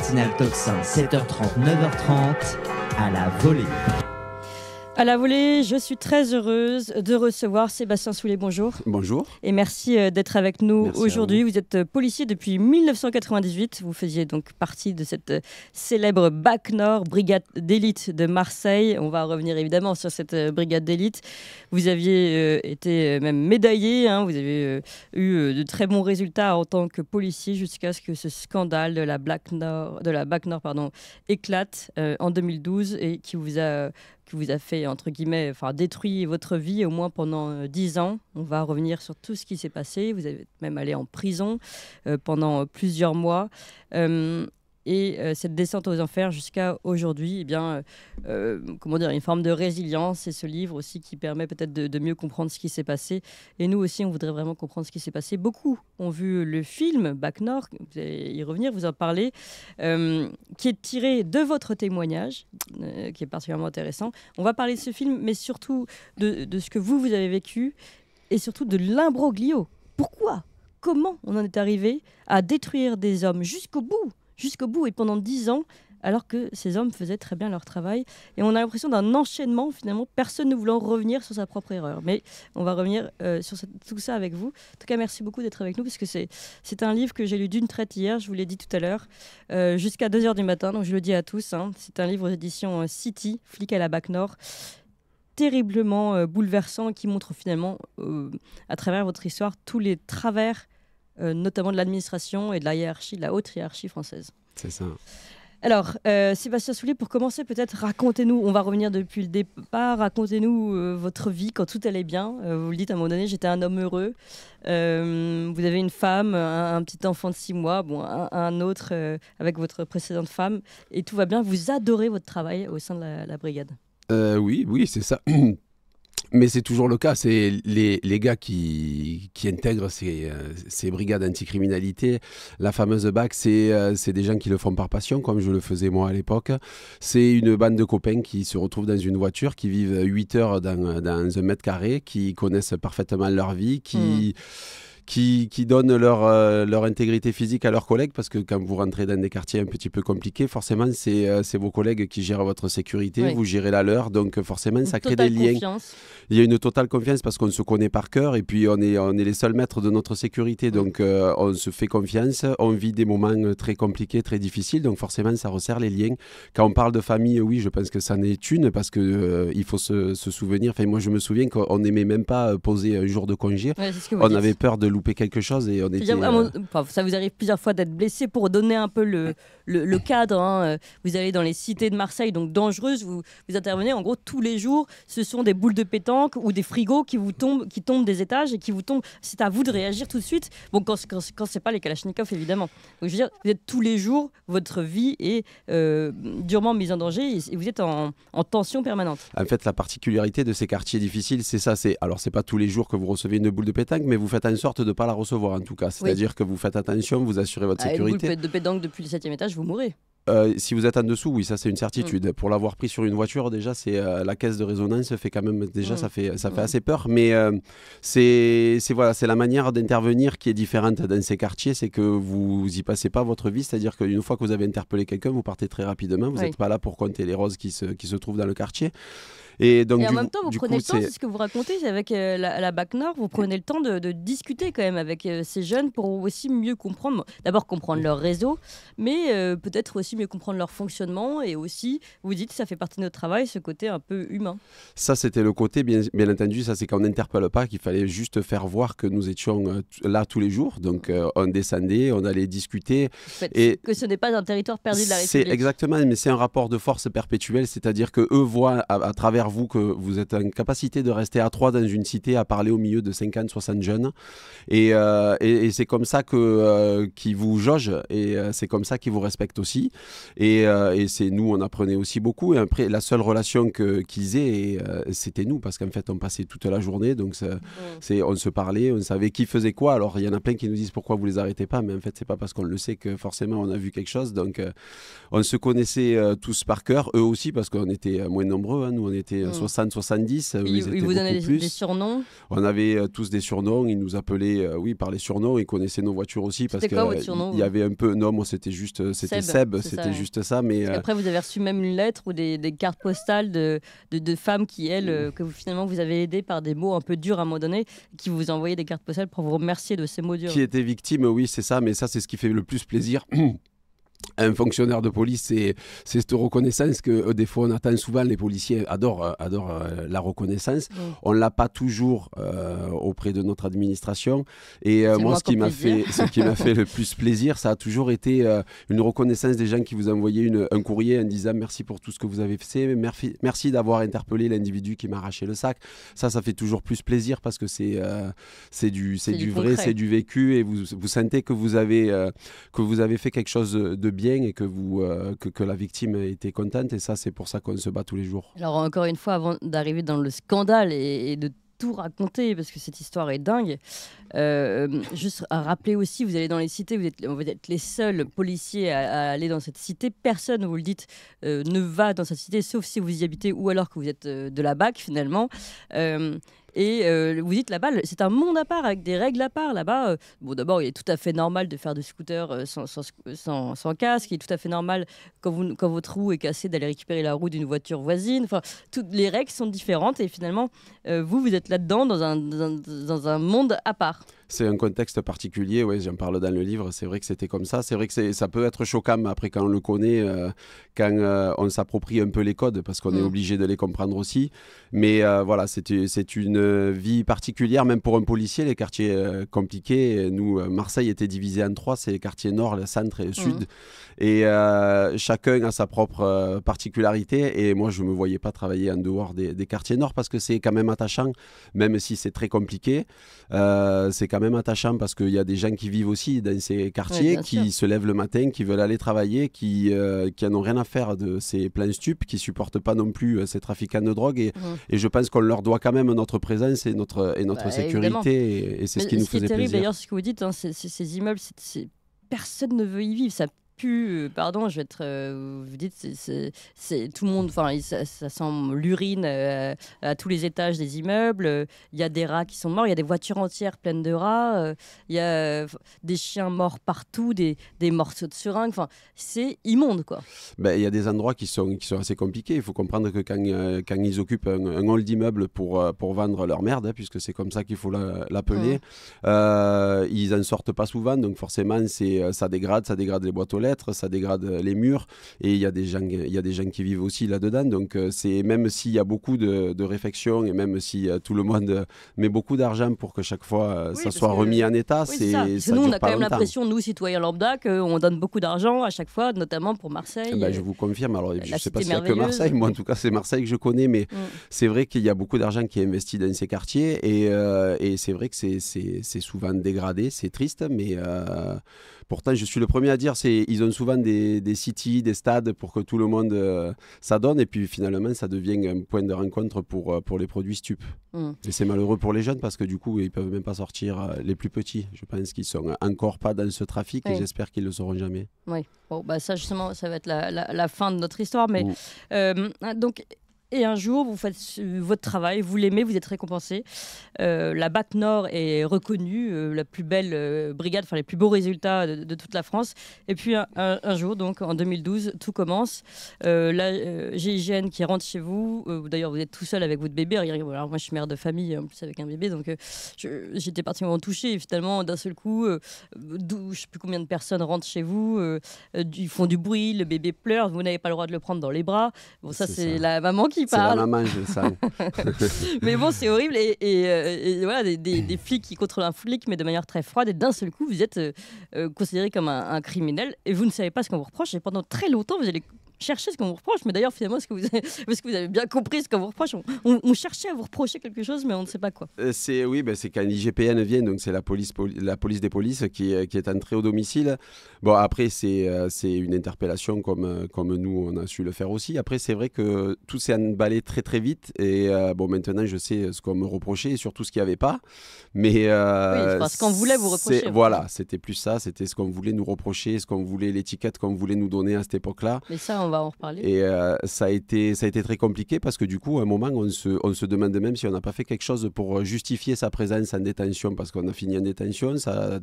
matinale Toxin, 7h30, 9h30, à la volée. À la volée, je suis très heureuse de recevoir Sébastien Soulet. Bonjour. Bonjour. Et merci euh, d'être avec nous aujourd'hui. Vous. êtes euh, policier depuis 1998. Vous faisiez donc partie de cette euh, célèbre BAC Nord, brigade d'élite de Marseille. On va revenir évidemment sur cette brigade d'élite. Vous aviez été même médaillé. Hein. Vous avez eu de très bons résultats en tant que policier jusqu'à ce que ce scandale de la, Black Nord, de la BAC Nord pardon, éclate en 2012 et qui vous a vous a fait, entre guillemets, enfin, détruit votre vie au moins pendant euh, dix ans. On va revenir sur tout ce qui s'est passé. Vous êtes même allé en prison euh, pendant euh, plusieurs mois et euh, cette descente aux enfers jusqu'à aujourd'hui, eh bien, euh, euh, comment dire, une forme de résilience. Et ce livre aussi qui permet peut-être de, mieux comprendre ce qui s'est passé. Et nous aussi, on voudrait vraiment comprendre ce qui s'est passé. Beaucoup ont vu le film Back North, vous allez y revenir, vous en parler, qui est tiré de votre témoignage, qui est particulièrement intéressant. On va parler de ce film, mais surtout de, de ce que vous, vous avez vécu, et surtout de l'imbroglio. Pourquoi Comment on en est arrivé à détruire des hommes jusqu'au bout jusqu'au bout et pendant dix ans, alors que ces hommes faisaient très bien leur travail. Et on a l'impression d'un enchaînement, finalement, personne ne voulant revenir sur sa propre erreur. Mais on va revenir euh, sur tout ça avec vous. En tout cas, merci beaucoup d'être avec nous, parce que c'est un livre que j'ai lu d'une traite hier, je vous l'ai dit tout à l'heure, euh, jusqu'à 2h du matin, donc je le dis à tous. Hein. C'est un livre aux éditions euh, City, Flic à la Bac Nord terriblement bouleversant qui montre finalement à travers votre histoire tous les travers euh, notamment de l'administration et de la hiérarchie, de la haute hiérarchie française. C'est ça. Alors, euh, Sébastien Soulier, pour commencer, peut-être racontez-nous, on va revenir depuis le départ, racontez-nous euh, votre vie quand tout allait bien. vous le dites à un moment donné, j'étais un homme heureux. vous avez une femme, un, petit enfant de six mois, bon, un, autre avec votre précédente femme, et tout va bien. Vous adorez votre travail au sein de la brigade. oui, oui, c'est ça. Mais c'est toujours le cas. C'est les, les, gars qui, qui intègrent ces, euh, ces brigades anticriminalité. La fameuse BAC, euh, c'est des gens qui le font par passion, comme je le faisais moi à l'époque. C'est une bande de copains qui se retrouvent dans une voiture, qui vivent 8 heures dans, dans un mètre carré, qui connaissent parfaitement leur vie, qui. Hmm qui, qui donnent leur, euh, leur intégrité physique à leurs collègues, parce que quand vous rentrez dans des quartiers un petit peu compliqués, forcément, c'est euh, vos collègues qui gèrent votre sécurité, vous gérez la leur, donc euh, forcément, ça crée des liens. Confiance. Il y a une totale confiance parce qu'on se connaît par cœur, et puis on est, on est les seuls maîtres de notre sécurité, donc on se fait confiance, on vit des moments très compliqués, très difficiles, donc forcément, ça resserre les liens. Quand on parle de famille, oui, je pense que ça en est une, parce que il faut se, se souvenir, enfin moi je me souviens qu'on n'aimait même pas poser un jour de congé, on avait peur de quelque chose et on est euh, ça vous arrive plusieurs fois d'être blessé pour donner un peu le, le, cadre. Hein. Euh, vous allez dans les cités de Marseille, donc dangereuses, vous, intervenez en gros tous les jours. Ce sont des boules de pétanque ou des frigos qui vous tombent, qui tombent des étages et qui vous tombent. C'est à vous de réagir tout de suite. Bon, quand, c'est pas les Kalachnikov, évidemment. je veux dire, vous êtes tous les jours, votre vie est euh, durement mise en danger et vous êtes en, tension permanente. En fait, la particularité de ces quartiers difficiles, c'est ça. C'est alors c'est pas tous les jours que vous recevez une boule de pétanque, mais vous faites une sorte de ne pas la recevoir en tout cas. C'est-à-dire que vous faites attention, vous assurez votre ah, sécurité. Une de pédangue depuis le 7 étage, vous mourrez. Euh, si vous êtes en dessous, oui, ça c'est une certitude. Mm. Pour l'avoir pris sur une voiture, déjà, c'est euh, la caisse de résonance fait quand même déjà mm. ça fait ça fait mm. assez peur. Mais euh, c'est c'est voilà, c'est la manière d'intervenir qui est différente dans ces quartiers, c'est que vous y passez pas votre vie, c'est-à-dire qu'une fois que vous avez interpellé quelqu'un, vous partez très rapidement, vous n'êtes pas là pour compter les roses qui se qui se trouvent dans le quartier. Et, donc, en même temps, vous prenez le temps, c'est ce que vous racontez avec euh, la, la, BAC Nord, vous prenez le temps de, discuter quand même avec euh, ces jeunes pour aussi mieux comprendre, d'abord comprendre leur réseau, mais euh, peut-être aussi mieux comprendre leur fonctionnement et aussi, vous dites, ça fait partie de notre travail, ce côté un peu humain. Ça, c'était le côté, bien, entendu, ça c'est qu'on n'interpelle pas, qu'il fallait juste faire voir que nous étions là tous les jours. Donc on descendait, on allait discuter. et que ce n'est pas un territoire perdu de la République. C'est exactement, mais c'est un rapport de force perpétuel, c'est-à-dire que eux voient à travers vous que vous êtes en capacité de rester à trois dans une cité à parler au milieu de 50, 60 jeunes. Euh, et, et, c'est comme ça que euh, qui vous jauge et euh, c'est comme ça qu'ils vous respectent aussi. Et, et c'est nous, on apprenait aussi beaucoup. Et après, la seule relation que qu'ils aient, c'était nous parce qu'en fait, on passait toute la journée. Donc, c'est, on se parlait, on savait qui faisait quoi. Alors, il y en a plein qui nous disent pourquoi vous les arrêtez pas, mais en fait, c'est pas parce qu'on le sait que forcément on a vu quelque chose. Donc, on se connaissait tous par cœur, eux aussi parce qu'on était moins nombreux. Hein. Nous, on était 60-70. Euh, mm. euh, ils, vous donnaient des, surnoms On avait euh, tous des surnoms. Ils nous appelaient, oui, par les surnoms. Ils connaissaient nos voitures aussi. Parce il y avait un peu. Non, moi, c'était juste c'était Seb. C'était juste ça. Mais après, vous avez reçu même une lettre ou des, cartes postales de, de, femmes qui, elles, que finalement, vous avez aidées par des mots un peu durs à un moment donné, qui vous envoyaient des cartes postales pour vous remercier de ces mots durs. Qui étaient victimes, oui, c'est ça. Mais ça, c'est ce qui fait le plus plaisir. un fonctionnaire de police, c'est, cette reconnaissance que euh, des fois on attend souvent. Les policiers adorent, euh, adorent euh, la reconnaissance. On ne l'a pas toujours auprès de notre administration. Et moi, ce qui, m'a fait, ce qui m'a fait le plus plaisir, ça a toujours été une reconnaissance des gens qui vous envoyaient une, un courrier en disant merci pour tout ce que vous avez fait, merci, merci d'avoir interpellé l'individu qui m'a arraché le sac. Ça, ça fait toujours plus plaisir parce que c'est, c'est du, c'est, du vrai, c'est du vécu et vous, vous sentez que vous avez, que vous avez fait quelque chose de bien et que, vous, euh, que, que, la victime était contente. Et ça, c'est pour ça qu'on se bat tous les jours. Alors, encore une fois, avant d'arriver dans le scandale et, de tout raconter parce que cette histoire est dingue. Euh, juste à rappeler aussi, vous allez dans les cités, vous êtes, vous êtes les seuls policiers à, aller dans cette cité. Personne, vous le dites, euh, ne va dans cette cité, sauf si vous y habitez ou alors que vous êtes de la BAC finalement. Et euh, vous dites là-bas, c'est un monde à part, avec des règles à part. Là-bas, euh. d'abord, il est tout à fait normal de faire du scooter euh, sans, casque. Il est tout à fait normal, quand, votre roue est cassée, d'aller récupérer la roue d'une voiture voisine. Enfin, toutes les règles sont différentes. Et finalement, vous, vous êtes là-dedans, dans un monde à part c'est un contexte particulier. oui, j'en parle dans le livre. C'est vrai que c'était comme ça. C'est vrai que ça peut être choquant mais après quand on le connaît, euh, quand euh, on s'approprie un peu les codes parce qu'on est mm. obligé de les comprendre aussi. Mais euh, voilà, c'est une vie particulière, même pour un policier. Les quartiers compliqués. Nous, Marseille était divisé en trois. C'est les quartiers nord, le centre et le sud. Mm. Et chacun a sa propre particularité. Et moi, je me voyais pas travailler en dehors des, quartiers nord parce que c'est quand même attachant, même si c'est très compliqué. c'est quand même attachant parce qu'il y a des gens qui vivent aussi dans ces quartiers, qui se lèvent le matin, qui veulent aller travailler, qui, n'ont euh, qui n'ont rien à faire de ces pleins stupes, qui supportent pas non plus euh, ces trafiquants de drogue. Mmh. Et, je pense qu'on leur doit quand même notre présence et notre, et notre bah, sécurité. Et, c'est ce qui nous faisait plaisir. est terrible, D'ailleurs, ce que vous dites, hein, ces, immeubles, personne ne veut y vivre. Ça euh, pardon, je vais être. Euh, vous dites, c'est tout le monde. Enfin, ça, sent l'urine euh, à tous les étages des immeubles. Il y a des rats qui sont morts. Il y a des voitures entières pleines de rats. Il y a des chiens morts partout, des, des morceaux de seringue. Enfin, c'est immonde, quoi. Ben, il y a des endroits qui sont, qui sont assez compliqués. Il faut comprendre que quand, quand ils occupent un, hall d'immeuble pour, pour vendre leur merde, hein, puisque c'est comme ça qu'il faut l'appeler, ils n'en sortent pas souvent. Donc, forcément, ça dégrade, ça dégrade les boîtes aux lettres ça dégrade les murs et il y, a des gens, il y a des gens qui vivent aussi là-dedans. Donc euh, c'est même s'il y a beaucoup de, de réflexion et même si euh, tout le monde met beaucoup d'argent pour que chaque fois euh, ça soit remis en état, c'est ça. nous, on a quand même l'impression, nous citoyens lambda, qu'on donne beaucoup d'argent à chaque fois, notamment pour Marseille. Ben, je vous confirme. Alors je ne sais pas s'il n'y a que Marseille, moi en tout cas c'est Marseille que je connais, mais mm. c'est vrai qu'il y a beaucoup d'argent qui est investi dans ces quartiers et, c'est vrai que c'est souvent dégradé, c'est triste, mais pourtant je suis le premier à dire c'est ils ont souvent des, des cities, des stades pour que tout le monde euh, s'adonne. Et puis finalement, ça devient un point de rencontre pour, euh, pour les produits stupes. Hmm. Et c'est malheureux pour les jeunes parce que du coup, ils peuvent même pas sortir euh, les plus petits. Je pense qu'ils sont encore pas dans ce trafic et j'espère qu'ils le seront jamais. Oui, bon, bah ça justement, ça va être la, fin de notre histoire. Mais donc, et un jour vous faites votre travail, vous l'aimez, vous êtes récompensé. Euh, la BAC Nord est reconnue, euh, la plus belle euh, brigade, enfin les plus beaux résultats de, toute la France. Et puis un, jour, donc en 2012, tout commence. la GIGN qui rentre chez vous, d'ailleurs vous êtes tout seul avec votre bébé. Alors, moi je suis mère de famille, en plus avec un bébé, donc j'étais particulièrement touchée. finalement, d'un seul coup, je sais plus combien de personnes rentrent chez vous, ils font du bruit, le bébé pleure, vous n'avez pas le droit de le prendre dans les bras. Bon, ça c'est la maman qui c'est dans la main, je mais bon, c'est horrible. Et, euh, voilà, des, flics qui contrôlent un flic, mais de manière très froide. Et d'un seul coup, vous êtes euh, euh, considéré comme un, criminel et vous ne savez pas ce qu'on vous reproche. Et pendant très longtemps, vous allez chercher ce qu'on vous reproche. Mais d'ailleurs, finalement, ce que vous avez, que vous avez bien compris ce qu'on vous reproche, on, cherchait à vous reprocher quelque chose, mais on ne sait pas quoi. Euh, c'est oui, bah, c'est quand l'IGPN vient, donc c'est la police, la police des polices qui, euh, qui, est entrée au domicile. Bon, après c'est euh, c'est une interpellation comme comme nous on a su le faire aussi. Après, c'est vrai que tout s'est emballé très très vite et bon, maintenant je sais ce qu'on me reprochait et surtout ce qu'il n'y avait pas. Mais euh, parce qu'on voulait vous reprocher. Voilà, c'était plus ça, c'était ce qu'on voulait nous reprocher, ce qu'on voulait l'étiquette qu'on voulait nous donner à cette époque-là. Mais ça, on va en Et euh, ça, a été, ça a été très compliqué parce que du coup, à un moment, on se, on se demande même si on n'a pas fait quelque chose pour justifier sa présence en détention parce qu'on a fini en détention, sa,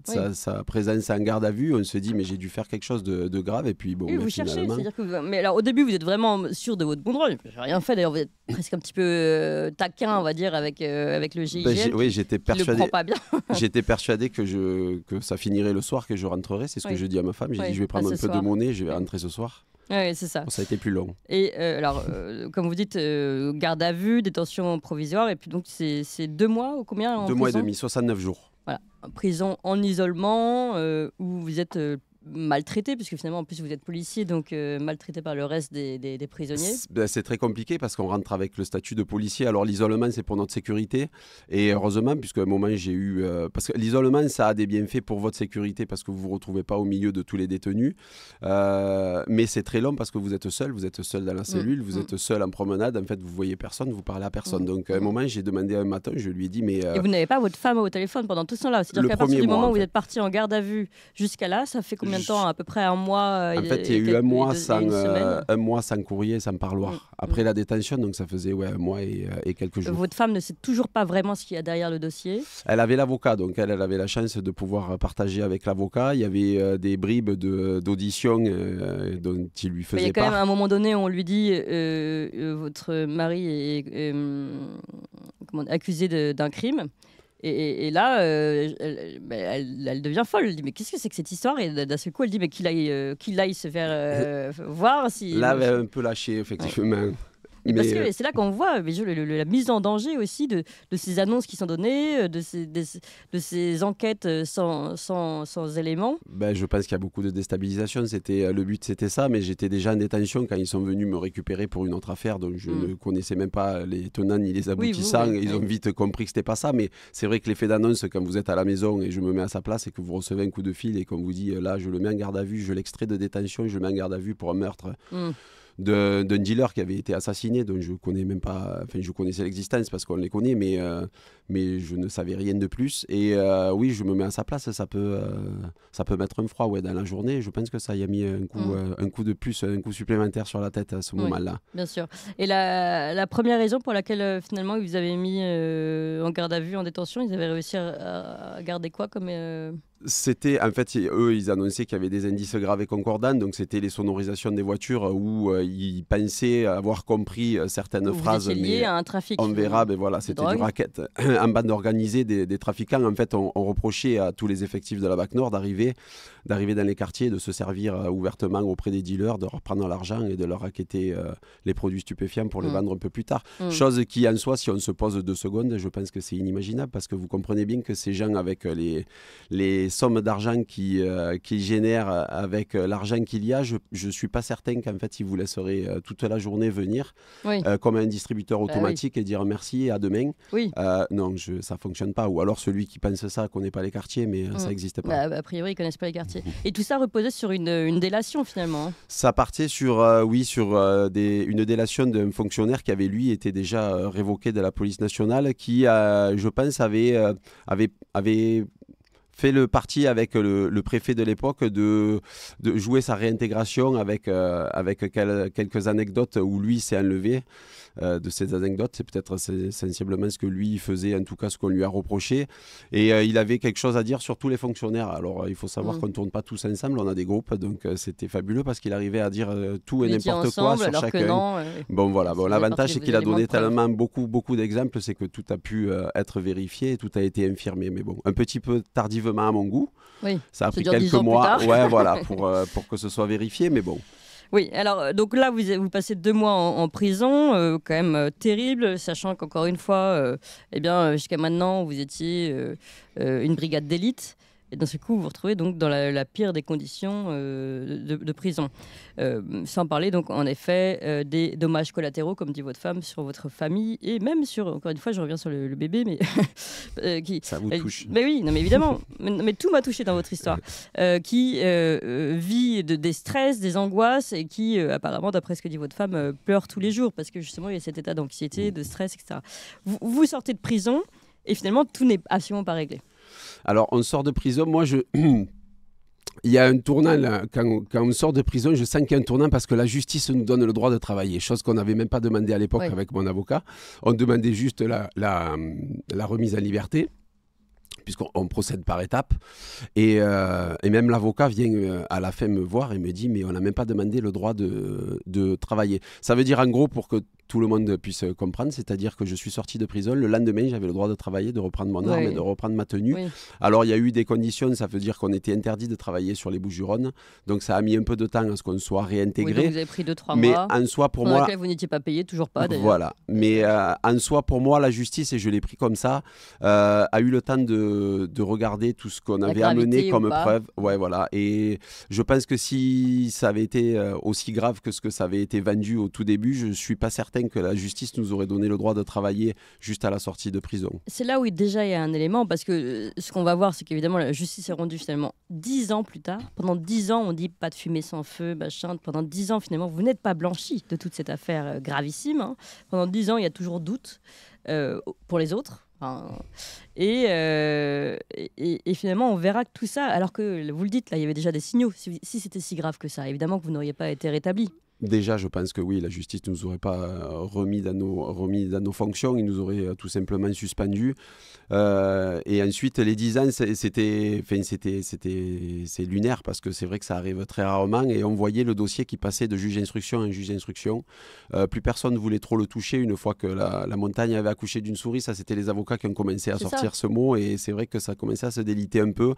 présence en garde à vue. On se dit, mais j'ai dû faire quelque chose de, grave. Et puis, bon, vous -dire Mais alors, au début, vous êtes vraiment sûr de votre bon droit. J'ai rien fait. D'ailleurs, vous êtes presque un petit peu euh, taquin, on va dire, avec, euh, avec le GIGN. Ben, oui, j'étais persuadé. j'étais persuadé que, je, que ça finirait le soir, que je rentrerai. C'est ce que je dis à ma femme. J'ai dit, je vais prendre ah, un peu de mon nez, je vais rentrer ce soir. Oui, c'est ça. ça a été plus long. Et euh, alors, euh, comme vous dites, euh, garde à vue, détention provisoire, et puis donc c'est deux mois ou combien en Deux mois et demi, 69 jours. Voilà, prison en isolement, où vous êtes maltraité, puisque finalement, en plus, vous êtes policier, donc euh, maltraité par le reste des, des, prisonniers ben, C'est très compliqué parce qu'on rentre avec le statut de policier. Alors, l'isolement, c'est pour notre sécurité. Et heureusement, à un moment, j'ai eu. Euh, parce que l'isolement, ça a des bienfaits pour votre sécurité parce que vous ne vous retrouvez pas au milieu de tous les détenus. Euh, mais c'est très long parce que vous êtes seul. Vous êtes seul dans la mm. cellule, vous mm. êtes seul en promenade. En fait, vous voyez personne, vous parlez à personne. Mm. Donc, à un moment, j'ai demandé un matin, je lui ai dit, mais. Et vous n'avez pas votre femme au téléphone pendant tout ce temps-là. C'est-à-dire qu'à partir du moment où vous êtes parti en garde à vue jusqu'à là, ça fait combien à peu près un mois euh, En fait, il y a eu un mois, sans, euh, un mois sans courrier, sans parloir. Mm, mm. Après la détention, donc ça faisait ouais, un mois euh, et, quelques jours. Votre femme ne sait toujours pas vraiment ce qu'il y a derrière le dossier Elle avait l'avocat, donc elle, avait la chance de pouvoir partager avec l'avocat. Il y avait des bribes d'audition dont il lui faisait part. Il quand même même un moment donné, on lui dit votre mari est accusé d'un crime. Et, là, euh, elle, devient folle. Elle dit Mais qu'est-ce que c'est que cette histoire Et d'un seul coup, elle dit Mais qu'il aille, euh, se faire euh, voir. Si... Là, elle avait un peu lâché, effectivement parce ben, que euh, c'est là qu'on voit mais la mise en danger aussi de, ces annonces qui sont données, euh, de ces, enquêtes euh, sans, éléments. Ben, je pense qu'il y a beaucoup de déstabilisation. C'était le but, c'était ça. Mais j'étais déjà en détention quand ils sont venus me récupérer pour une autre affaire. Donc je mm. ne connaissais même pas les tenants ni les aboutissants. Ils ont vite compris que c'était pas ça. Mais c'est vrai que l'effet d'annonce quand vous êtes à la maison et je me mets à sa place et que vous recevez un coup de fil et qu'on vous dit là, je le mets en garde à vue, je l'extrais de détention, je le mets en garde à vue pour un meurtre. Mm d'un dealer qui avait été assassiné, dont je connais même pas, enfin je connaissais l'existence parce qu'on les connaît, mais, euh, mais je ne savais rien de plus. Et euh, oui, je me mets à sa place, ça peut, euh, ça peut mettre un froid ouais, dans la journée. Je pense que ça y a mis un coup, mm. un coup de plus, un coup supplémentaire sur la tête à ce moment-là. Bien sûr. Et la, la, première raison pour laquelle finalement ils vous avez mis en garde à vue, en détention, ils avaient réussi à garder quoi comme c'était en fait eux ils annonçaient qu'il y avait des indices graves et concordants donc c'était les sonorisations des voitures où euh, ils pensaient avoir compris euh, certaines phrases mais à un trafic on verra mais ben voilà c'était du raquette en bande organisée des, trafiquants en fait on, reprochait à tous les effectifs de la BAC Nord d'arriver d'arriver dans les quartiers de se servir euh, ouvertement auprès des dealers de reprendre l'argent et de leur raqueter les produits stupéfiants pour les mmh. vendre un peu plus tard mmh. chose qui en soi si on se pose deux secondes je pense que c'est inimaginable parce que vous comprenez bien que ces gens avec les les somme d'argent euh, qu'il qui génère euh, avec euh, l'argent qu'il y a, je ne suis pas certain qu'en fait, il vous laisserait toute la journée venir comme un distributeur bah automatique et dire merci et à demain. Oui. non, ça ne fonctionne pas. Ou alors celui qui pense ça connaît pas les quartiers, mais mm. ça n'existe pas. Bah, bah, a priori, ils ne connaissent pas les quartiers. et tout ça reposait sur une, une délation finalement. Hein. Ça partait sur, oui, sur des, une délation d'un fonctionnaire qui avait lui été déjà révoqué de la police nationale, qui, je pense, avait, avait, avait fait le parti avec le, préfet de l'époque de, jouer sa réintégration avec, euh, avec quelques anecdotes où lui s'est enlevé. Euh, de ces anecdotes. C'est peut-être sensiblement ce que lui faisait, en tout cas ce qu'on lui a reproché. Et euh, il avait quelque chose à dire sur tous les fonctionnaires. Alors euh, il faut savoir mm. qu'on ne tourne pas tous ensemble, on a des groupes, donc c'était fabuleux parce qu'il arrivait à dire tout et n'importe quoi sur chacun. bon voilà, bon, l'avantage c'est qu'il a donné tellement beaucoup, beaucoup d'exemples, c'est que tout a pu être vérifié, tout a été infirmé. Mais bon, un petit peu tardivement à mon goût. Oui. Ça a pris quelques mois, ouais, voilà, pour, pour que ce soit vérifié, mais bon. Oui, alors euh, donc là, vous, vous passez deux mois en, prison, euh, quand même euh, terrible, sachant qu'encore une fois, eh bien, jusqu'à maintenant, vous étiez une brigade d'élite. Et d'un seul coup, vous vous retrouvez donc dans la, pire des conditions euh, de, prison. Euh, sans parler donc en effet euh, des dommages collatéraux, comme dit votre femme, sur votre famille et même sur, encore une fois, je reviens sur le, bébé, mais qui, ça vous touche. mais oui, non, mais évidemment, mais, tout m'a touché dans votre histoire, qui vit de, des stress, des angoisses et qui, apparemment, d'après ce que dit votre femme, pleure tous les jours parce que justement il y a cet état d'anxiété, mmh. de stress, etc. vous sortez de prison et finalement tout n'est absolument pas réglé. Alors, on sort de prison. Moi, je. il y a un tournant, quand, on sort de prison, je sens qu'il y a un tournant parce que la justice nous donne le droit de travailler, chose qu'on n'avait même pas demandé à l'époque avec mon avocat. On demandait juste la, remise en liberté puisqu'on procède par étapes. Et, euh, même l'avocat vient euh, à la fin me voir et me dit, mais on n'a même pas demandé le droit de, travailler. Ça veut dire en gros, pour que tout le monde puisse euh, comprendre. C'est-à-dire que je suis sorti de prison, le lendemain, j'avais le droit de travailler, de reprendre mon arme et de reprendre ma tenue. Alors, il y a eu des conditions, ça veut dire qu'on était interdit de travailler sur les bouches Donc, ça a mis un peu de temps à ce qu'on soit réintégré. vous avez pris deux 3 mois. Mais en soi, pour moi. vous n'étiez pas payé, toujours pas Voilà. Mais euh, en soi, pour moi, la justice, et je l'ai pris comme ça, euh, a eu le temps de, regarder tout ce qu'on avait amené comme preuve. Ouais, voilà. Et je pense que si ça avait été aussi grave que ce que ça avait été vendu au tout début, je ne suis pas certain que la justice nous aurait donné le droit de travailler juste à la sortie de prison. C'est là où déjà il y a un élément, parce que euh, ce qu'on va voir, c'est qu'évidemment la justice est rendue finalement dix ans plus tard. Pendant dix ans, on dit pas de fumée sans feu, machin. Pendant dix ans, finalement, vous n'êtes pas blanchi de toute cette affaire euh, gravissime. Hein. Pendant dix ans, il y a toujours doute euh, pour les autres. et, et, finalement, on verra que tout ça, alors que vous le dites, là, il y avait déjà des signaux. si c'était si grave que ça, évidemment que vous n'auriez pas été rétabli. Déjà, je pense que oui, la justice ne nous aurait pas euh, remis dans nos, remis dans nos fonctions, il nous aurait euh, tout simplement suspendus. Euh, et ensuite, les 10 ans, c'était, c'était, c'était, c'est lunaire parce que c'est vrai que ça arrive très rarement et on voyait le dossier qui passait de juge d'instruction à juge d'instruction. plus personne ne voulait trop le toucher une fois que la, montagne avait accouché d'une souris. Ça, c'était les avocats qui ont commencé à sortir ce mot et c'est vrai que ça commençait à se déliter un peu.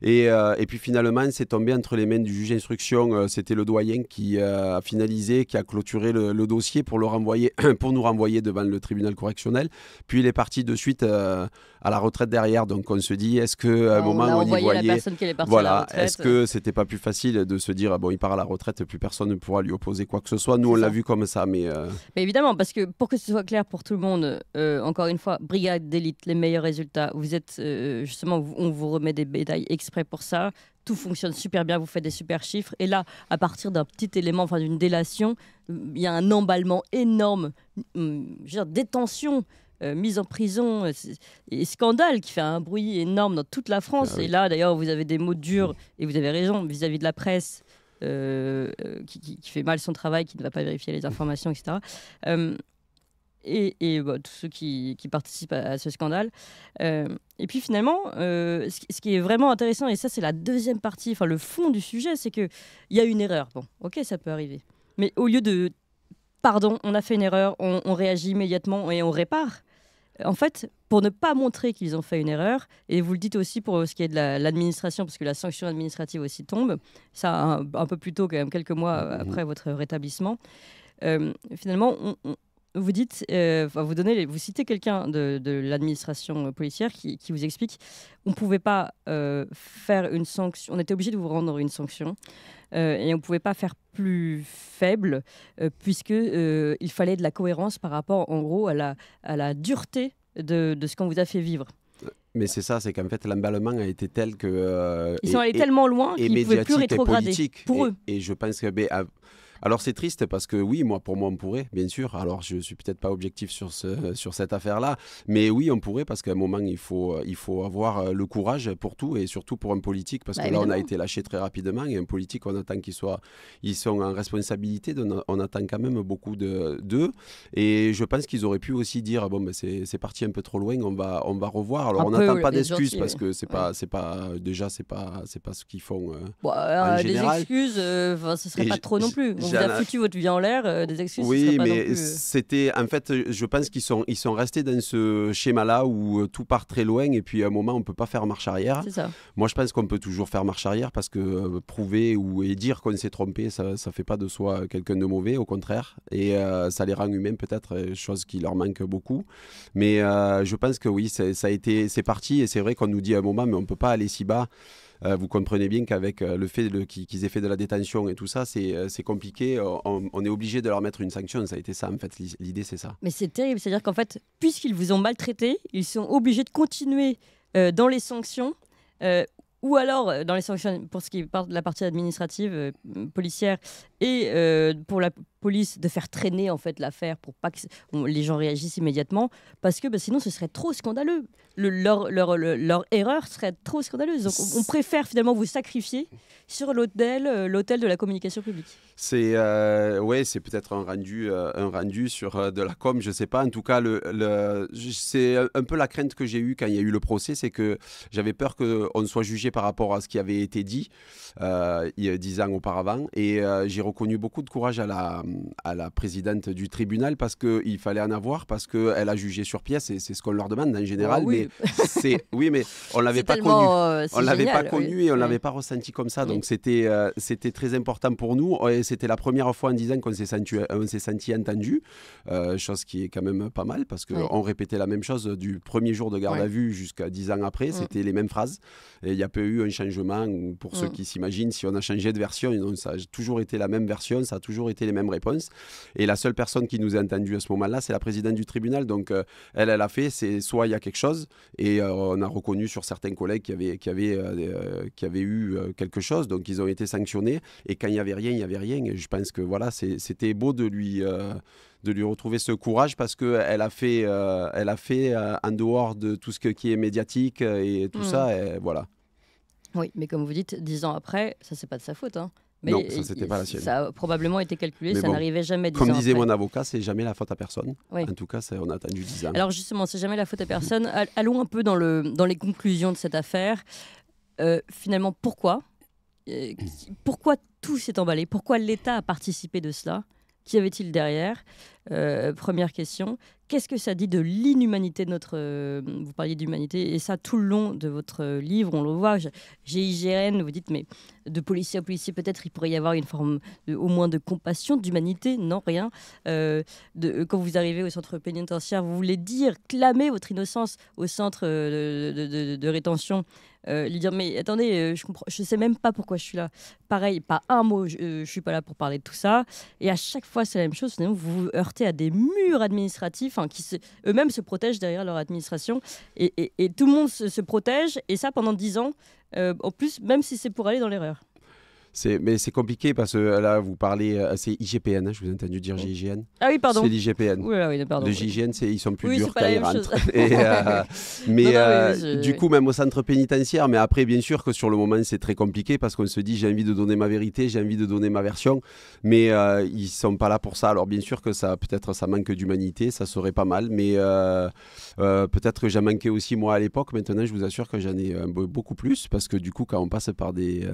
Et, et puis finalement, c'est tombé entre les mains du juge d'instruction. C'était le doyen qui a finalement qui a clôturé le, dossier pour, le renvoyer, pour nous renvoyer devant le tribunal correctionnel. Puis il est parti de suite euh, à la retraite derrière. Donc on se dit, est-ce qu'à un moment on y voilà, est-ce que c'était pas plus facile de se dire, ah bon, il part à la retraite, plus personne ne pourra lui opposer quoi que ce soit Nous, on l'a vu comme ça, mais. Euh, mais évidemment, parce que pour que ce soit clair pour tout le monde, euh, encore une fois, brigade d'élite, les meilleurs résultats. Vous êtes, justement, on vous remet des médailles exprès pour ça tout fonctionne super bien, vous faites des super chiffres. Et là, à partir d'un petit élément, enfin d'une délation, il y a un emballement énorme, mm, détention. Euh, mise en prison euh, et scandale qui fait un bruit énorme dans toute la France. Ah et là, d'ailleurs, vous avez des mots durs et vous avez raison vis-à-vis de la presse euh, qui, qui, fait mal son travail, qui ne va pas vérifier les informations, etc et, bah, tous ceux qui, participent à, ce scandale. Euh, et puis finalement, euh, ce, qui est vraiment intéressant, et ça c'est la deuxième partie, enfin le fond du sujet, c'est qu'il y a une erreur. Bon, ok, ça peut arriver. Mais au lieu de, pardon, on a fait une erreur, on, réagit immédiatement et on répare, en fait, pour ne pas montrer qu'ils ont fait une erreur, et vous le dites aussi pour ce qui est de l'administration, parce que la sanction administrative aussi tombe, ça un, peu plus tôt, quand même quelques mois ah après votre rétablissement, euh, finalement, on vous dites, euh, vous donnez, vous citez quelqu'un de, l'administration policière qui, vous explique, on pouvait pas euh, faire une sanction, on était obligé de vous rendre une sanction euh, et on ne pouvait pas faire plus faible euh, puisqu'il il fallait de la cohérence par rapport, en gros, à la, à la dureté de, ce qu'on vous a fait vivre. Mais c'est ça, c'est qu'en fait l'emballement a été tel que ils sont allés tellement loin qu'ils ne pouvaient plus rétrograder pour et, eux. Et je pense que ben, alors c'est triste parce que oui, moi pour moi on pourrait, bien sûr. Alors je suis peut-être pas objectif sur sur cette affaire-là, mais oui on pourrait parce qu'à un moment il faut il faut avoir euh, le courage pour tout et surtout pour un politique parce bah, que là on a été lâché très rapidement et un politique on attend qu'ils soit ils sont en responsabilité, on attend quand même beaucoup de d'eux et je pense qu'ils auraient pu aussi dire bon ben c'est parti un peu trop loin, on va on va revoir. Alors on n'attend pas d'excuses parce que c'est pas c'est pas déjà c'est pas c'est pas ce qu'ils font. Euh, en euh, excuses, ce ce serait pas trop non plus vous a foutu votre vie en l'air, euh, des excuses. Oui, mais euh. c'était en fait, je pense qu'ils sont, ils sont restés dans ce schéma-là où euh, tout part très loin et puis à un moment on peut pas faire marche arrière. Moi, je pense qu'on peut toujours faire marche arrière parce que prouver ou et dire qu'on s'est trompé, ça, ça fait pas de soi quelqu'un de mauvais, au contraire, et ça les rend humains peut-être, chose qui leur manque beaucoup. Mais je pense que oui, ça a été, c'est parti et c'est vrai qu'on nous dit à un moment, mais on peut pas aller si bas. Euh, vous comprenez bien qu'avec euh, le fait qu'ils aient fait de la détention et tout ça, c'est euh, compliqué. On, est obligé de leur mettre une sanction. Ça a été ça, en fait. L'idée, c'est ça. Mais c'est terrible. C'est-à-dire qu'en fait, puisqu'ils vous ont maltraité, ils sont obligés de continuer dans les sanctions ou alors dans les sanctions pour ce qui est de la partie administrative policière et pour la police de faire traîner en fait l'affaire pour pas que les gens réagissent immédiatement parce que bah, sinon ce serait trop scandaleux. Le, leur, leur, leur, erreur serait trop scandaleuse. Donc on, préfère finalement vous sacrifier sur l'hôtel euh, l'hôtel de la communication publique. C'est euh, ouais, c'est peut-être un rendu euh, un rendu sur de la com, je sais pas. En tout cas, le, le c'est un peu la crainte que j'ai eue quand il y a eu le procès, c'est que j'avais peur qu'on soit jugé par rapport à ce qui avait été dit il y a dix ans auparavant. Et j'ai reconnu beaucoup de courage à la à la présidente du tribunal parce qu'il fallait en avoir, parce qu'elle a jugé sur pièce et c'est ce qu'on leur demande en général. Ah oui. Mais c'est, oui, mais on ne l'avait pas connu. Euh, on l'avait pas connu et on ne l'avait pas ressenti comme ça. Donc c'était, euh, c'était très important pour nous. c'était la première fois en ans qu'on s'est senti, senti entendu, euh, chose qui est quand même pas mal parce qu'on répétait la même chose du premier jour de garde à vue jusqu'à 10 ans après. Mm. C'était les mêmes phrases. Et il n'y a pas eu un changement. pour ceux mm. qui s'imaginent, si on a changé de version, ça a toujours été la même version, ça a toujours été les mêmes réponses. Et la seule personne qui nous a entendu à ce moment-là, c'est la présidente du tribunal. Donc, euh, elle, elle a fait, c'est soit il y a quelque chose, et euh, on a reconnu sur certains collègues qui avaient, qui, euh, eu quelque chose, donc ils ont été sanctionnés. Et quand il n'y avait rien, il n'y avait rien. Et je pense que voilà, c'était beau de lui de lui retrouver ce courage parce qu'elle a fait, elle a fait en dehors de tout ce qui est médiatique et tout hmm. ça, et voilà. Oui, mais comme vous dites, dix ans après, ça c'est pas de sa faute. Hein. Mais non, ça, c'était pas la sienne. Ça a probablement été calculé, ça n'arrivait jamais. Comme disait mon avocat, c'est jamais la faute à personne. En tout cas, on a attendu 10 ans. Alors justement, c'est jamais la faute à personne. Allons un peu dans, le, dans les conclusions de cette affaire. Euh, finalement, pourquoi euh, Pourquoi tout s'est emballé Pourquoi l'État a participé de cela Qu'y avait-il derrière euh, Première question. Qu'est-ce que ça dit de l'inhumanité de notre... Euh, vous parliez d'humanité, et ça tout le long de votre euh, livre, on le voit, GIGN, vous dites, mais de policier à policier, peut-être il pourrait y avoir une forme au moins de compassion, d'humanité, non, rien. quand vous arrivez au centre pénitentiaire, vous voulez dire, clamer votre innocence au centre de rétention euh, lui dire mais attendez, euh, je comprends, je sais même pas pourquoi je suis là. Pareil, pas un mot, je, ne euh, suis pas là pour parler de tout ça. Et à chaque fois, c'est la même chose. vous vous heurtez à des murs administratifs qui eux-mêmes se protègent derrière leur administration et, et, tout le monde se, protège et ça pendant dix ans. en plus, même si c'est pour aller dans l'erreur mais c'est compliqué parce que euh, là, vous parlez, euh, c'est IGPN, hein, je vous ai entendu dire oh. GIGN. Ah oui, pardon. C'est l'IGPN. Oui, oui, pardon. Le GIGN, ils sont plus durs quand euh, mais du coup, même au centre pénitentiaire, mais après, bien sûr que sur le moment, c'est très compliqué parce qu'on se dit, j'ai envie de donner ma vérité, j'ai envie de donner ma version, mais ils ils sont pas là pour ça. Alors, bien sûr que ça, peut-être, ça manque d'humanité, ça serait pas mal, mais peut-être que j'en manquais aussi moi à l'époque. Maintenant, je vous assure que j'en ai beaucoup plus parce que du coup, quand on passe par des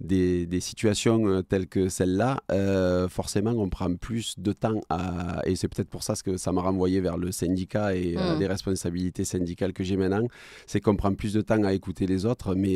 des, situations euh, telles que celle-là, euh, forcément, on prend plus de temps à. Et c'est peut-être pour ça que ça m'a renvoyé vers le syndicat et euh, mm. les responsabilités syndicales que j'ai maintenant. C'est qu'on prend plus de temps à écouter les autres, mais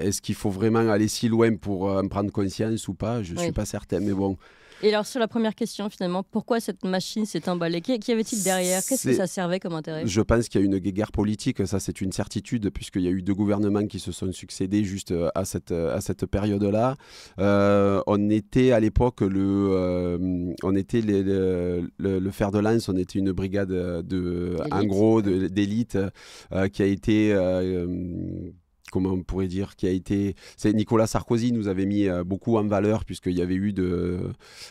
est-ce qu'il faut vraiment aller si loin pour en prendre conscience ou pas Je ne suis pas certain. Mais bon. Et alors, sur la première question, finalement, pourquoi cette machine s'est emballée Qu'y avait-il derrière Qu'est-ce que ça servait comme intérêt Je pense qu'il y a une guerre politique, ça c'est une certitude, puisqu'il y a eu deux gouvernements qui se sont succédés juste euh, à cette, euh, à cette période-là. Euh, on était à l'époque le, on était le, fer de lance, on était une brigade de, en gros d'élite qui a été comment on pourrait dire, qui a été. c'est Nicolas Sarkozy nous avait mis euh, beaucoup en valeur puisqu'il y avait eu de,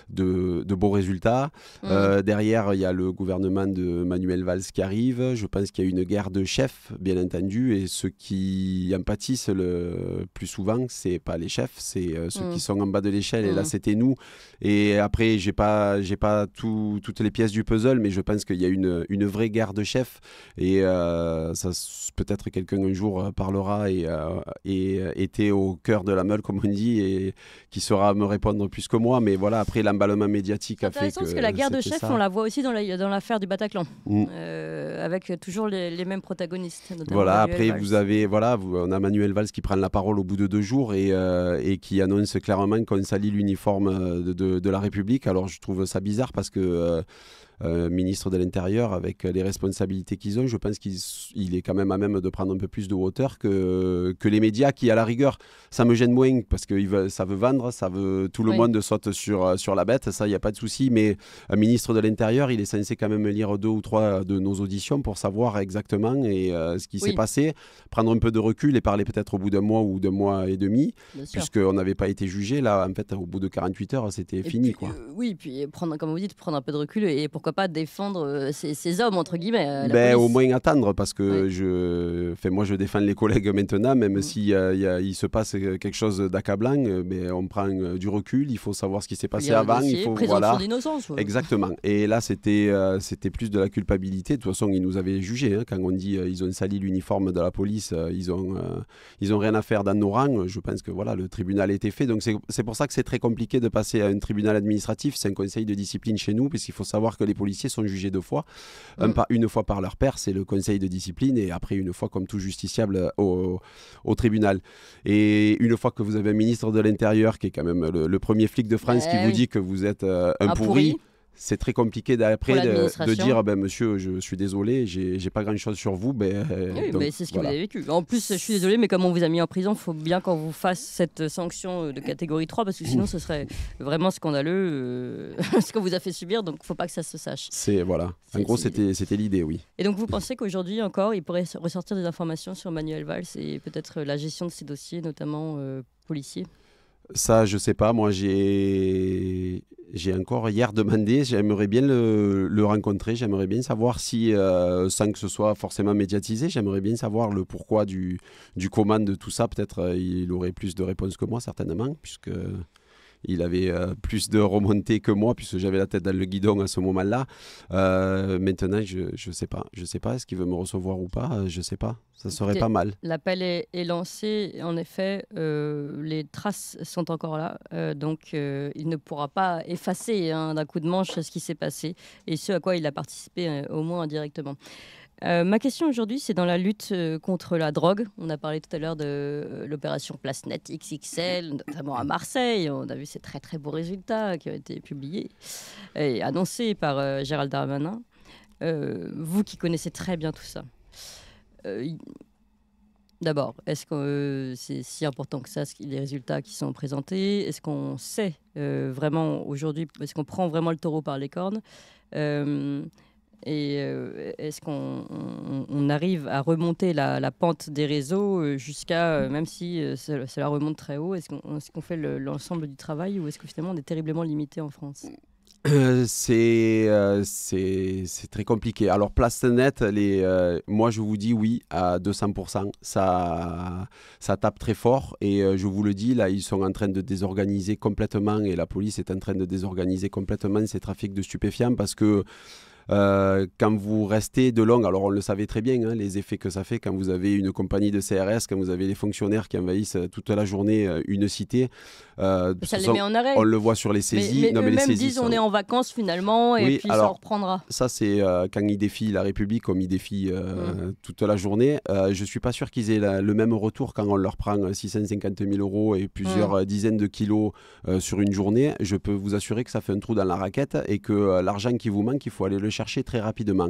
de, beaux résultats. Mmh. Euh, derrière, il y a le gouvernement de Manuel Valls qui arrive. Je pense qu'il y a une guerre de chefs, bien entendu, et ceux qui en pâtissent le plus souvent, c'est pas les chefs, c'est euh, ceux qui mmh. sont en bas de l'échelle. Et là, mmh. c'était nous. Et après, j'ai pas, j'ai pas toutes les pièces du puzzle, mais je pense qu'il y a une, une vraie guerre de chefs. Et ça, peut-être quelqu'un un jour parlera et euh, et euh, était au cœur de la meule, comme on dit, et qui saura me répondre plus que moi. Mais voilà, après, l'emballement médiatique a fait que. parce que la guerre de chef, on la voit aussi dans l'affaire du Bataclan, mm. euh, avec toujours les, mêmes protagonistes. Voilà, après, vous avez, voilà, vous, on a Manuel Valls qui prend la parole au bout de deux jours et, qui annonce clairement qu'on salit l'uniforme de, de, la République. Alors, je trouve ça bizarre parce que. Euh, ministre de l'Intérieur, avec les responsabilités qu'ils ont, je pense qu'il est quand même à même de prendre un peu plus de hauteur que, que les médias qui, à la rigueur, ça me gêne moins parce que ça veut vendre, ça veut tout le monde saute sur, euh, sur la bête, ça, il n'y a pas de souci. Mais un ministre de l'Intérieur, il est censé quand même lire deux ou trois de nos auditions pour savoir exactement et, euh, ce qui s'est passé, prendre un peu de recul et parler peut-être au bout d'un mois ou d'un mois et demi, puisqu'on n'avait pas été jugé. Là, en fait, au bout de 48 heures, c'était fini. quoi. oui, puis prendre, comme vous dites, prendre un peu de recul et pour pourquoi pas défendre euh, ces, hommes, entre guillemets euh, ben, Au moins attendre, parce que je, fais moi, je défends les collègues maintenant, même mm. s'il si, il se passe euh, quelque chose d'accablant, mais on prend du recul, il faut savoir ce qui s'est passé avant. il faut, Exactement. Et là, c'était c'était plus de la culpabilité. De toute façon, ils nous avaient jugés. Hein. quand on dit ils ont sali l'uniforme de la police, ils, ont, ils ont rien à faire dans nos rangs, je pense que voilà, le tribunal a été fait. Donc, c'est pour ça que c'est très compliqué de passer à un tribunal administratif. C'est un conseil de discipline chez nous, puisqu'il faut savoir que les policiers sont jugés deux fois. une fois par leur père, c'est le conseil de discipline, et après une fois comme tout justiciable euh, au, tribunal. Et une fois que vous avez un ministre de l'Intérieur qui est quand même le, premier flic de France eh qui vous dit que vous êtes euh, un, pourri c'est très compliqué d'après de, dire ah ben, monsieur, je suis désolé, j'ai pas grand chose sur vous. Ben, euh, oui, mais c'est ce que vous avez vécu. En plus, je suis désolé, mais comme on vous a mis en prison, il faut bien qu'on vous fasse cette sanction euh, de catégorie 3 parce que sinon, ce serait vraiment scandaleux euh, ce qu'on vous a fait subir. Donc, faut pas que ça se sache. C'est voilà. En gros, c'était l'idée, oui. Et donc, vous pensez qu'aujourd'hui encore, il pourrait ressortir des informations sur Manuel Valls et peut-être la gestion de ses dossiers, notamment policiers ça, je sais pas. Moi, j'ai encore hier demandé, j'aimerais bien le, rencontrer, j'aimerais bien savoir si, euh, sans que ce soit forcément médiatisé, j'aimerais bien savoir le pourquoi du, du comment de tout ça. Peut-être qu'il euh, il aurait plus de réponses que moi, certainement, puisque il avait euh, plus de remontées que moi, puisque j'avais la tête dans le guidon à ce moment-là. Euh, maintenant, je ne sais pas. Je sais pas, est-ce qu'il veut me recevoir ou pas euh, Je ne sais pas. Ça serait pas mal. L'appel est, lancé. En effet, les traces sont encore là. donc, il ne pourra pas effacer hein, d'un coup de manche ce qui s'est passé et ce à quoi il a participé, au moins indirectement. Euh, ma question aujourd'hui, c'est dans la lutte euh, contre la drogue. On a parlé tout à l'heure de euh, l'opération Plasnet XXL, mm-hmm. notamment à Marseille. On a vu ces très très beaux résultats qui ont été publiés et annoncés par Gérald Darmanin. vous qui connaissez très bien tout ça. D'abord, est-ce que c'est si important que ça, les résultats qui sont présentés Est-ce qu'on sait vraiment aujourd'hui, est-ce qu'on prend vraiment le taureau par les cornes et euh, est-ce qu'on arrive à remonter la, pente des réseaux euh, jusqu'à, euh, même si cela remonte très haut, est-ce qu'on fait l'ensemble du travail ou est-ce que finalement on est terriblement limité en France c'est très compliqué. Alors, place les, moi je vous dis oui à 200%. Ça, ça tape très fort et je vous le dis, là, ils sont en train de désorganiser complètement et la police est en train de désorganiser complètement ces trafics de stupéfiants parce que euh, quand vous restez de long alors on le savait très bien, hein, les effets que ça fait quand vous avez une compagnie de CRS, quand vous avez des fonctionnaires qui envahissent euh, toute la journée euh, une cité. ça les met en arrêt. On le voit sur les saisies. non, mais les disent on est en vacances finalement et puis ça reprendra. Ça, c'est quand ils défient la République, comme ils défient mm. toute la journée. je ne suis pas sûr qu'ils aient le même retour quand on leur prend 650 000 euros et plusieurs mm. dizaines de kilos sur une journée. Je peux vous assurer que ça fait un trou dans la raquette et que l'argent qui vous manque, il faut aller le chercher très rapidement.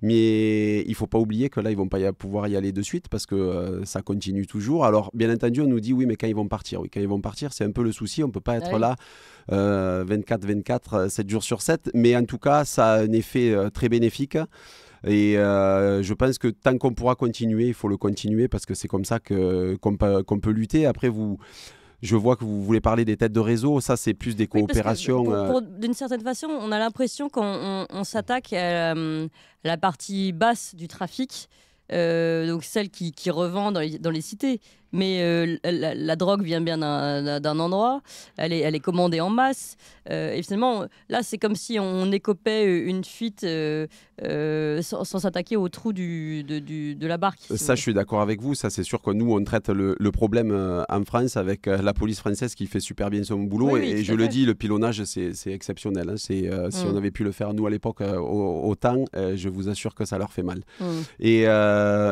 Mais il faut pas oublier que là, ils ne vont pas pouvoir y aller de suite parce que euh, ça continue toujours. Alors, bien entendu, on nous dit oui, mais quand ils vont partir, oui, quand ils vont partir, c'est un peu le souci. On peut pas être ah là 24-24, euh, 7 euh, jours sur 7. Mais en tout cas, ça a un effet très bénéfique. Et je pense que tant qu'on pourra continuer, il faut le continuer parce que c'est comme ça qu'on peut, peut lutter. Après, vous, je vois que vous voulez parler des têtes de réseau. Ça, c'est plus des coopérations. Euh. D'une certaine façon, on a l'impression qu'on s'attaque à euh, la, partie basse du trafic. Euh, donc celle qui, revend dans les cités mais euh, la, drogue vient bien d'un endroit, elle est, elle est commandée en masse. Euh, et finalement, là, c'est comme si on écopait euh, une fuite sans s'attaquer au trou du, de, la barque. Ça, je suis d'accord avec vous. Ça, c'est sûr que nous, on traite le, problème en France avec la police française qui fait super bien son boulot. et, je le dis, le pilonnage, c'est exceptionnel. Hein. Si mm. on avait pu le faire, nous, à l'époque, autant, je vous assure que ça leur fait mal. Mm. Et,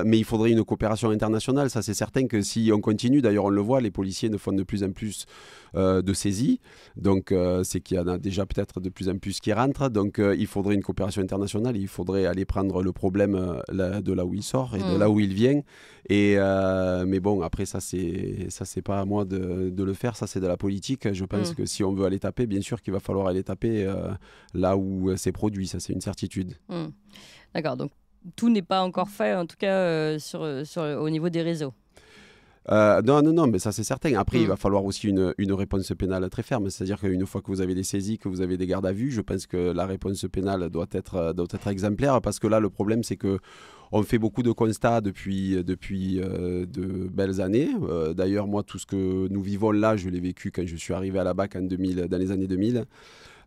mais il faudrait une coopération internationale. Ça, c'est certain que si on continue, d'ailleurs on le voit, les policiers ne font de plus en plus euh, de saisies, donc euh, c'est qu'il y en a déjà peut-être de plus en plus qui rentrent, donc euh, il faudrait une coopération internationale, il faudrait aller prendre le problème de là où il sort et de mm. là où il vient, et, mais bon, après ça c'est, ça c'est pas à moi de, le faire, ça c'est de la politique, je pense mm. que si on veut aller taper, bien sûr qu'il va falloir aller taper là où c'est produit, ça c'est une certitude. Mm. D'accord, donc tout n'est pas encore fait, en tout cas au niveau des réseaux. Euh, non, non, non, mais ça c'est certain. Après, il mm. va falloir aussi une, réponse pénale très ferme. C'est-à-dire qu'une fois que vous avez des saisies, que vous avez des gardes à vue, je pense que la réponse pénale doit être, euh, doit être exemplaire parce que là, le problème, c'est que on fait beaucoup de constats depuis, euh, depuis de belles années. D'ailleurs, moi, tout ce que nous vivons là, je l'ai vécu quand je suis arrivé à la BAC en 2000, dans les années 2000.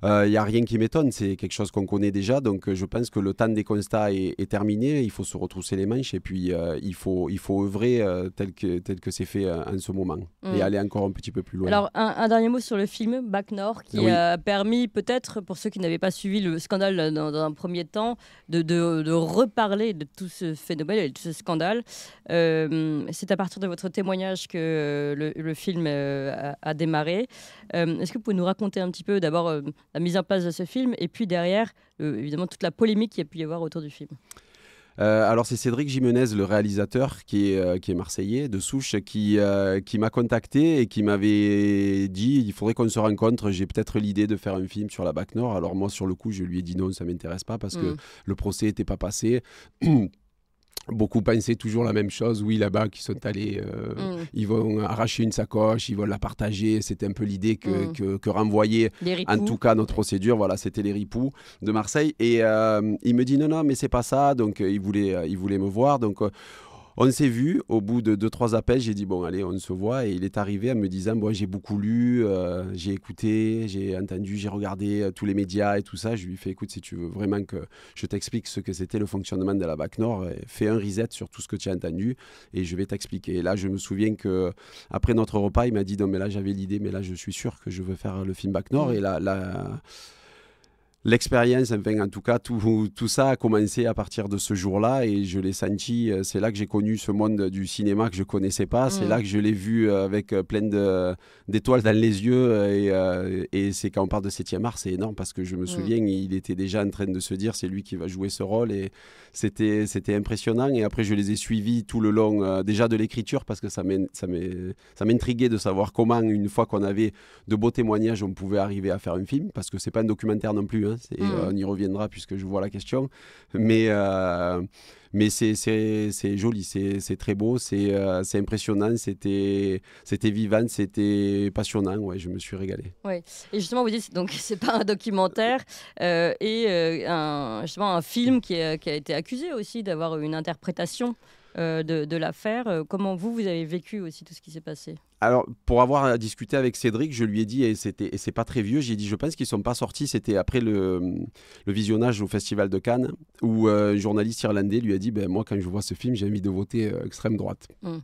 Il euh, n'y a rien qui m'étonne, c'est quelque chose qu'on connaît déjà. Donc euh, je pense que le temps des constats est, terminé. Il faut se retrousser les manches et puis euh, il, faut, il faut œuvrer tel que, tel que c'est fait en ce moment mm. et aller encore un petit peu plus loin. Alors un, dernier mot sur le film Back Nord » qui a permis peut-être pour ceux qui n'avaient pas suivi le scandale dans, un premier temps de, de, reparler de tout ce phénomène et de ce scandale. c'est à partir de votre témoignage que le, film a, démarré. Est-ce que vous pouvez nous raconter un petit peu d'abord la mise en place de ce film et puis derrière, euh, évidemment, toute la polémique qu'il y a pu y avoir autour du film. Euh, alors c'est Cédric Jimenez, le réalisateur qui est, euh, qui est marseillais de souche, qui, qui m'a contacté et qui m'avait dit il faudrait qu'on se rencontre, j'ai peut-être l'idée de faire un film sur la BAC Nord. Alors moi sur le coup je lui ai dit non, ça m'intéresse pas parce que mm. le procès n'était pas passé. Beaucoup pensaient toujours la même chose. Oui, là-bas, qui sont mm. allés, euh, mm. ils vont arracher une sacoche, ils vont la partager. C'était un peu l'idée que, mm. que, renvoyait, en tout cas, notre procédure. Voilà, c'était les ripoux de Marseille. Et euh, il me dit non, non, mais c'est pas ça. Donc, euh, il voulait, il voulait me voir. Donc, on s'est vu, au bout de deux, trois appels, j'ai dit, bon, allez, on se voit. Et il est arrivé en me disant, moi j'ai beaucoup lu, euh, j'ai écouté, j'ai entendu, j'ai regardé euh, tous les médias et tout ça. Je lui ai fait, écoute, si tu veux vraiment que je t'explique ce que c'était le fonctionnement de la BAC Nord, euh, fais un reset sur tout ce que tu as entendu et je vais t'expliquer. Et là, je me souviens que après notre repas, il m'a dit, non, mais là, j'avais l'idée, mais là, je suis sûr que je veux faire le film BAC Nord. Mmh. Et là, là L'expérience, enfin, en tout cas, tout, tout, ça a commencé à partir de ce jour-là et je l'ai senti. Euh, c'est là que j'ai connu ce monde du cinéma que je connaissais pas. C'est mm. là que je l'ai vu euh, avec euh, plein d'étoiles dans les yeux. Et, et c'est quand on parle de 7e art, c'est énorme parce que je me mm. souviens, il était déjà en train de se dire c'est lui qui va jouer ce rôle. Et c'était impressionnant. Et après, je les ai suivis tout le long, déjà de l'écriture, parce que ça m'intriguait de savoir comment, une fois qu'on avait de beaux témoignages, on pouvait arriver à faire un film. Parce que c'est pas un documentaire non plus. Hein. Hmm. Euh, on y reviendra puisque je vois la question. Mais, euh, mais c'est joli, c'est très beau, c'est euh, impressionnant, c'était vivant, c'était passionnant. Ouais, je me suis régalé. Et justement, vous dites donc c'est pas un documentaire et un, justement un film qui qui a été accusé aussi d'avoir une interprétation euh, de, l'affaire. Euh, comment vous, vous avez vécu aussi tout ce qui s'est passé alors, pour avoir euh, discuté avec Cédric, je lui ai dit, et c'était, c'est pas très vieux, j'ai dit, je pense qu'ils sont pas sortis. C'était après le, visionnage au Festival de Cannes, où un journaliste irlandais lui a dit, ben moi, quand je vois ce film, j'ai envie de voter extrême droite. Hum.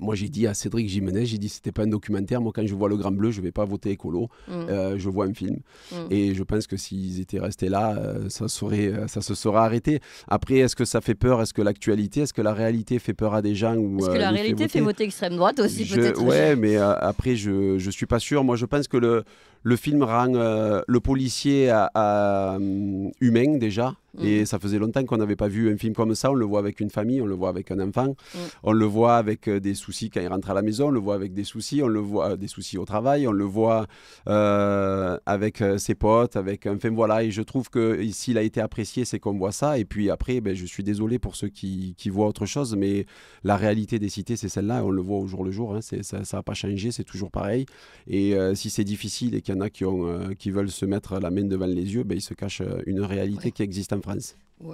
Moi, j'ai dit à Cédric Jimenez, j'ai dit, c'était pas un documentaire. Moi, quand je vois Le Grand Bleu, je vais pas voter écolo. Mm. Euh, je vois un film. Mm. Et je pense que s'ils étaient restés là, euh, ça, serait, euh, ça se serait arrêté. Après, est-ce que ça fait peur Est-ce que l'actualité, est-ce que la réalité fait peur à des gens Est-ce que la réalité fait voter, extrême droite aussi, peut-être Ouais, mais après, je, je suis pas sûr. Moi, je pense que le, le film rend le policier à, humain, déjà. Et mm. ça faisait longtemps qu'on n'avait pas vu un film comme ça. On le voit avec une famille, on le voit avec un enfant, mm. on le voit avec euh, des soucis quand il rentre à la maison, on le voit avec des soucis, on le voit euh, des soucis au travail, on le voit euh, avec ses potes, avec. un film, voilà, et je trouve que s'il a été apprécié, c'est qu'on voit ça. Et puis après, ben, je suis désolé pour ceux qui, qui voient autre chose, mais la réalité des cités, c'est celle-là. On le voit au jour le jour. Hein. ça n'a pas changé, c'est toujours pareil. Et si c'est difficile et qu'il y en a qui, ont, qui veulent se mettre la main devant les yeux, ben, ils se cachent une réalité qui existe en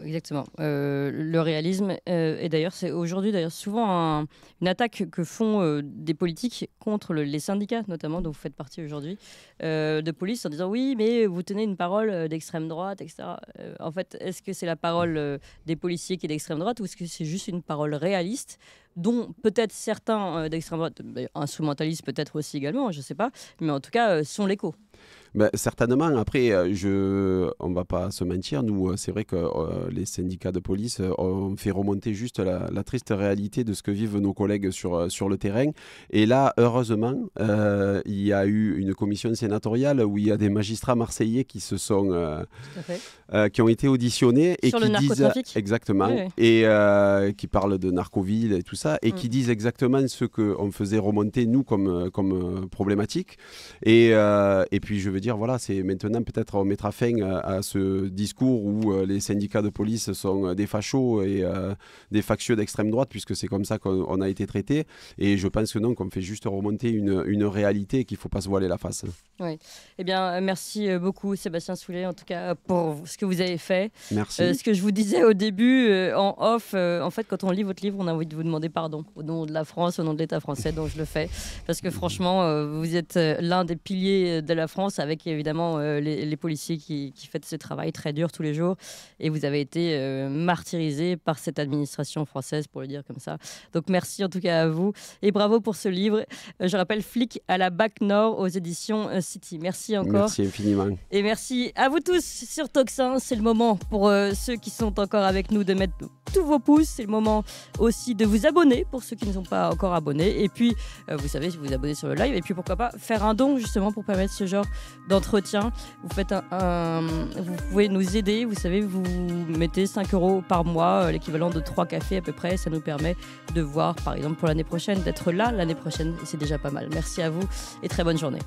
exactement. Euh, le réalisme, euh, et d'ailleurs, c'est aujourd'hui d'ailleurs souvent une attaque que font euh, des politiques contre les syndicats, notamment, dont vous faites partie aujourd'hui, de police, en disant oui, mais vous tenez une parole d'extrême droite, etc. en fait, est-ce que c'est la parole des policiers qui est d'extrême droite ou est-ce que c'est juste une parole réaliste dont peut-être certains euh, d'extrême droite, instrumentalistes peut-être aussi également, je ne sais pas, mais en tout cas euh, sont l'écho. Ben, certainement, après, euh, je, on ne va pas se mentir, nous, c'est vrai que les syndicats de police ont fait remonter juste la, triste réalité de ce que vivent nos collègues sur, sur le terrain. Et là, heureusement, il y a eu une commission sénatoriale où il y a des magistrats marseillais qui se sont... qui ont été auditionnés et sur qui le disent... Exactement. Et qui parlent de narcoville et tout ça et mm. qui disent exactement ce qu'on faisait remonter nous comme, euh, comme euh, problématique. Et, euh, et puis je veux dire, voilà, c'est maintenant peut-être on mettra fin à, ce discours où les syndicats de police sont des fachos et des factieux d'extrême droite, puisque c'est comme ça qu'on a été traité. Et je pense que non, qu'on fait juste remonter une, une réalité qu'il ne faut pas se voiler la face. Oui. Eh bien, merci beaucoup Sébastien Soulet, en tout cas, pour ce que vous avez fait. Merci. ce que je vous disais au début, en off, en fait, quand on lit votre livre, on a envie de vous demander pardon au nom de la France, au nom de l'État français. dont je le fais parce que franchement, euh, vous êtes euh, l'un des piliers euh, de la France avec évidemment les, policiers qui, qui font ce travail très dur tous les jours. Et vous avez été martyrisé par cette administration française, pour le dire comme ça. Donc merci en tout cas à vous et bravo pour ce livre. je rappelle Flic à la Bac Nord aux éditions City. Merci encore. Merci infiniment. Et merci à vous tous sur Toxin. C'est le moment pour ceux qui sont encore avec nous de mettre tous vos pouces. C'est le moment aussi de vous abonner pour ceux qui ne sont pas encore abonnés. Et puis, euh, vous savez, si vous vous abonnez sur le live, et puis pourquoi pas faire un don justement pour permettre ce genre d'entretien. Vous faites un, vous pouvez nous aider. Vous savez, vous mettez 5 euros par mois, euh, l'équivalent de 3 cafés à peu près. Ça nous permet de voir, par exemple, pour l'année prochaine, d'être là l'année prochaine. c'est déjà pas mal. Merci à vous et très bonne journée.